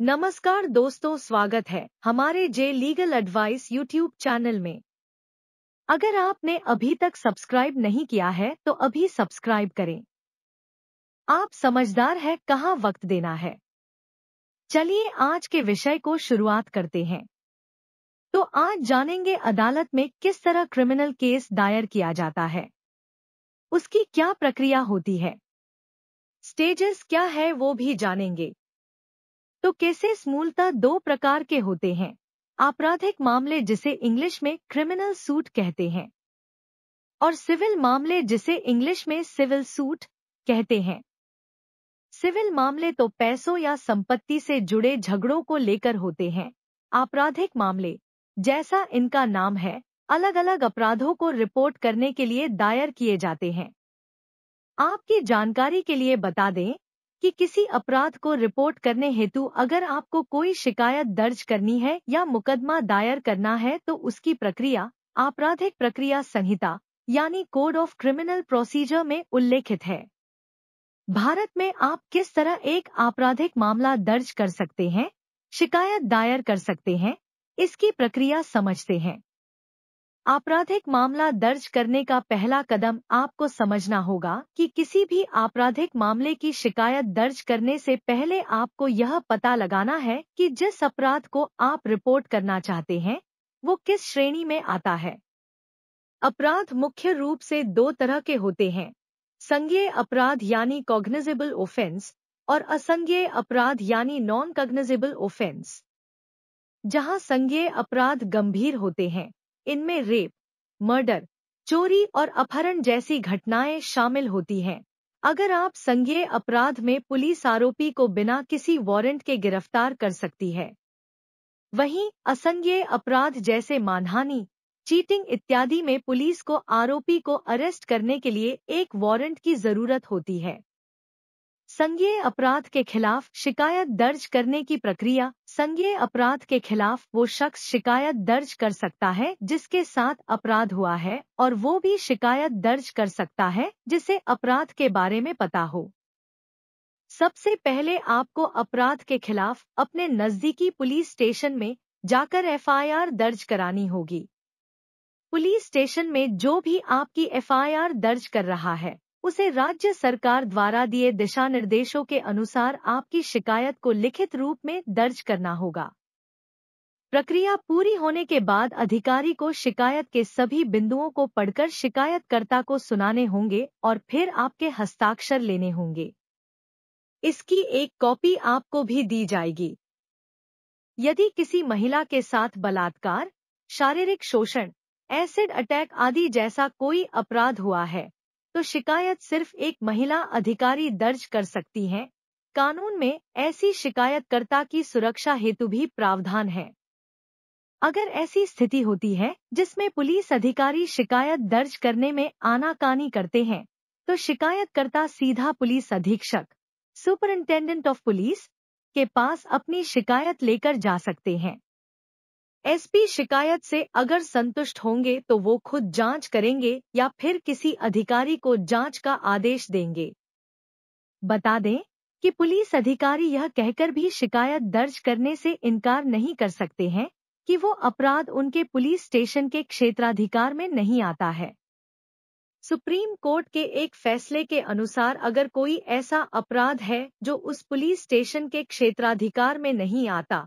नमस्कार दोस्तों स्वागत है हमारे J legal advice YouTube channel में अगर आपने अभी तक सब्सक्राइब नहीं किया है तो अभी सब्सक्राइब करें आप समझदार है कहाँ वक्त देना है चलिए आज के विषय को शुरुआत करते हैं तो आज जानेंगे अदालत में किस तरह क्रिमिनल केस दायर किया जाता है उसकी क्या प्रक्रिया होती है स्टेजेस क्या है वो भी जानेंगे तो केसेस मूलतः दो प्रकार के होते हैं आपराधिक मामले जिसे इंग्लिश में क्रिमिनल सूट कहते हैं और सिविल मामले जिसे इंग्लिश में सिविल सूट कहते हैं सिविल मामले तो पैसों या संपत्ति से जुड़े झगड़ों को लेकर होते हैं आपराधिक मामले जैसा इनका नाम है अलग अलग अपराधों को रिपोर्ट करने के लिए दायर किए जाते हैं आपकी जानकारी के लिए बता दें कि किसी अपराध को रिपोर्ट करने हेतु अगर आपको कोई शिकायत दर्ज करनी है या मुकदमा दायर करना है तो उसकी प्रक्रिया आपराधिक प्रक्रिया संहिता यानी कोड ऑफ क्रिमिनल प्रोसीजर में उल्लेखित है भारत में आप किस तरह एक आपराधिक मामला दर्ज कर सकते हैं शिकायत दायर कर सकते हैं इसकी प्रक्रिया समझते हैं आपराधिक मामला दर्ज करने का पहला कदम आपको समझना होगा कि किसी भी आपराधिक मामले की शिकायत दर्ज करने से पहले आपको यह पता लगाना है कि जिस अपराध को आप रिपोर्ट करना चाहते हैं वो किस श्रेणी में आता है अपराध मुख्य रूप से दो तरह के होते हैं संज्ञेय अपराध यानी कॉग्निजेबल ऑफेंस और असंज्ञेय अपराध यानी नॉन कॉग्निजेबल ऑफेंस जहां संज्ञेय अपराध गंभीर होते हैं इनमें रेप मर्डर चोरी और अपहरण जैसी घटनाएं शामिल होती हैं अगर आप संज्ञेय अपराध में पुलिस आरोपी को बिना किसी वारंट के गिरफ्तार कर सकती है वहीं असंज्ञेय अपराध जैसे मानहानि चीटिंग इत्यादि में पुलिस को आरोपी को अरेस्ट करने के लिए एक वारंट की जरूरत होती है संघीय अपराध के खिलाफ शिकायत दर्ज करने की प्रक्रिया संघीय अपराध के खिलाफ वो शख्स शिकायत दर्ज कर सकता है जिसके साथ अपराध हुआ है और वो भी शिकायत दर्ज कर सकता है जिसे अपराध के बारे में पता हो सबसे पहले आपको अपराध के खिलाफ अपने नजदीकी पुलिस स्टेशन में जाकर एफआईआर दर्ज करानी होगी पुलिस स्टेशन में जो भी आपकी एफआईआर दर्ज कर रहा है उसे राज्य सरकार द्वारा दिए दिशा निर्देशों के अनुसार आपकी शिकायत को लिखित रूप में दर्ज करना होगा प्रक्रिया पूरी होने के बाद अधिकारी को शिकायत के सभी बिंदुओं को पढ़कर शिकायतकर्ता को सुनाने होंगे और फिर आपके हस्ताक्षर लेने होंगे इसकी एक कॉपी आपको भी दी जाएगी यदि किसी महिला के साथ बलात्कार शारीरिक शोषण एसिड अटैक आदि जैसा कोई अपराध हुआ है तो शिकायत सिर्फ एक महिला अधिकारी दर्ज कर सकती है कानून में ऐसी शिकायतकर्ता की सुरक्षा हेतु भी प्रावधान है अगर ऐसी स्थिति होती है जिसमें पुलिस अधिकारी शिकायत दर्ज करने में आनाकानी करते हैं तो शिकायतकर्ता सीधा पुलिस अधीक्षक सुपरिंटेंडेंट ऑफ पुलिस के पास अपनी शिकायत लेकर जा सकते हैं एसपी शिकायत से अगर संतुष्ट होंगे तो वो खुद जांच करेंगे या फिर किसी अधिकारी को जांच का आदेश देंगे बता दें कि पुलिस अधिकारी यह कहकर भी शिकायत दर्ज करने से इनकार नहीं कर सकते हैं कि वो अपराध उनके पुलिस स्टेशन के क्षेत्राधिकार में नहीं आता है सुप्रीम कोर्ट के एक फैसले के अनुसार अगर कोई ऐसा अपराध है जो उस पुलिस स्टेशन के क्षेत्राधिकार में नहीं आता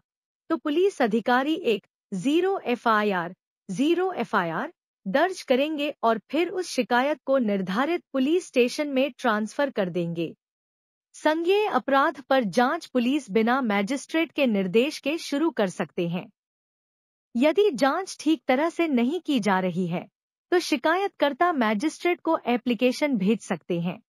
तो पुलिस अधिकारी एक जीरो एफआईआर, जीरो एफआईआर दर्ज करेंगे और फिर उस शिकायत को निर्धारित पुलिस स्टेशन में ट्रांसफर कर देंगे संज्ञे अपराध पर जांच पुलिस बिना मैजिस्ट्रेट के निर्देश के शुरू कर सकते हैं यदि जांच ठीक तरह से नहीं की जा रही है तो शिकायतकर्ता मैजिस्ट्रेट को एप्लीकेशन भेज सकते हैं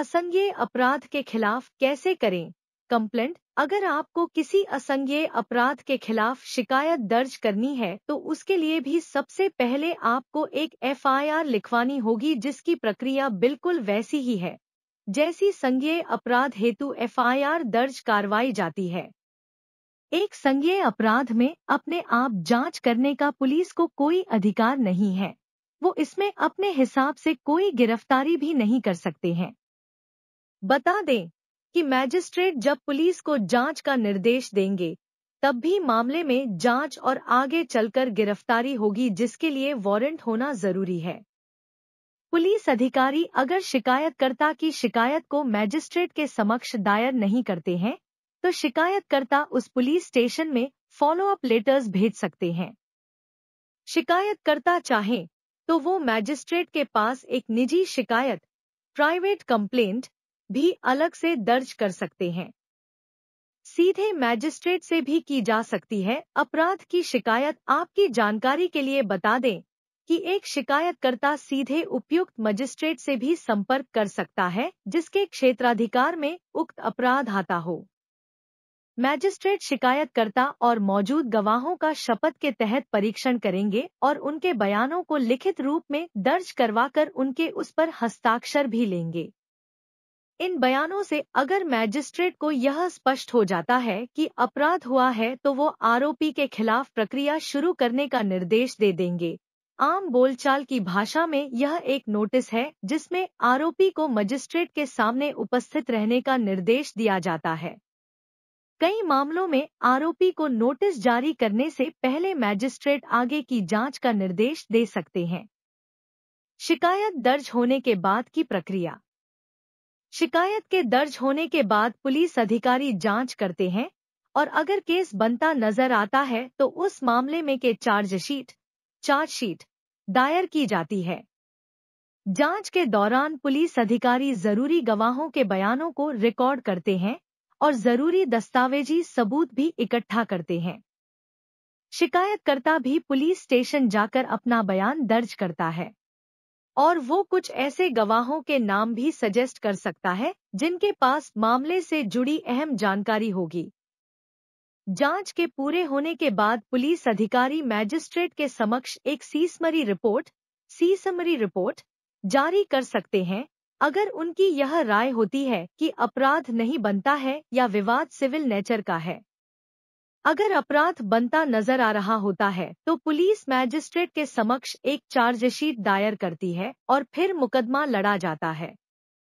असंज्ञ अपराध के खिलाफ कैसे करें कंप्लेंट अगर आपको किसी असंज्ञेय अपराध के खिलाफ शिकायत दर्ज करनी है तो उसके लिए भी सबसे पहले आपको एक एफआईआर लिखवानी होगी जिसकी प्रक्रिया बिल्कुल वैसी ही है जैसी संज्ञेय अपराध हेतु एफआईआर दर्ज कार्रवाई जाती है एक संज्ञेय अपराध में अपने आप जांच करने का पुलिस को कोई अधिकार नहीं है वो इसमें अपने हिसाब से कोई गिरफ्तारी भी नहीं कर सकते हैं बता दें कि मैजिस्ट्रेट जब पुलिस को जांच का निर्देश देंगे तब भी मामले में जांच और आगे चलकर गिरफ्तारी होगी जिसके लिए वारंट होना जरूरी है पुलिस अधिकारी अगर शिकायतकर्ता की शिकायत को मैजिस्ट्रेट के समक्ष दायर नहीं करते हैं तो शिकायतकर्ता उस पुलिस स्टेशन में फॉलो अप लेटर्स भेज सकते हैं शिकायतकर्ता चाहे तो वो मैजिस्ट्रेट के पास एक निजी शिकायत प्राइवेट कंप्लेंट भी अलग से दर्ज कर सकते हैं सीधे मैजिस्ट्रेट से भी की जा सकती है अपराध की शिकायत आपकी जानकारी के लिए बता दें कि एक शिकायतकर्ता सीधे उपयुक्त मजिस्ट्रेट से भी संपर्क कर सकता है जिसके क्षेत्राधिकार में उक्त अपराध आता हो मैजिस्ट्रेट शिकायतकर्ता और मौजूद गवाहों का शपथ के तहत परीक्षण करेंगे और उनके बयानों को लिखित रूप में दर्ज करवाकर उनके उस पर हस्ताक्षर भी लेंगे इन बयानों से अगर मैजिस्ट्रेट को यह स्पष्ट हो जाता है कि अपराध हुआ है तो वो आरोपी के खिलाफ प्रक्रिया शुरू करने का निर्देश दे देंगे आम बोलचाल की भाषा में यह एक नोटिस है जिसमें आरोपी को मजिस्ट्रेट के सामने उपस्थित रहने का निर्देश दिया जाता है कई मामलों में आरोपी को नोटिस जारी करने से पहले मैजिस्ट्रेट आगे की जांच का निर्देश दे सकते हैं शिकायत दर्ज होने के बाद की प्रक्रिया शिकायत के दर्ज होने के बाद पुलिस अधिकारी जांच करते हैं और अगर केस बनता नजर आता है तो उस मामले में के चार्जशीट चार्जशीट दायर की जाती है जांच के दौरान पुलिस अधिकारी जरूरी गवाहों के बयानों को रिकॉर्ड करते हैं और जरूरी दस्तावेजी सबूत भी इकट्ठा करते हैं शिकायतकर्ता भी पुलिस स्टेशन जाकर अपना बयान दर्ज करता है और वो कुछ ऐसे गवाहों के नाम भी सजेस्ट कर सकता है जिनके पास मामले से जुड़ी अहम जानकारी होगी जांच के पूरे होने के बाद पुलिस अधिकारी मैजिस्ट्रेट के समक्ष एक सीसमरी रिपोर्ट सीसमरी रिपोर्ट जारी कर सकते हैं अगर उनकी यह राय होती है कि अपराध नहीं बनता है या विवाद सिविल नेचर का है अगर अपराध बनता नजर आ रहा होता है तो पुलिस मैजिस्ट्रेट के समक्ष एक चार्जशीट दायर करती है और फिर मुकदमा लड़ा जाता है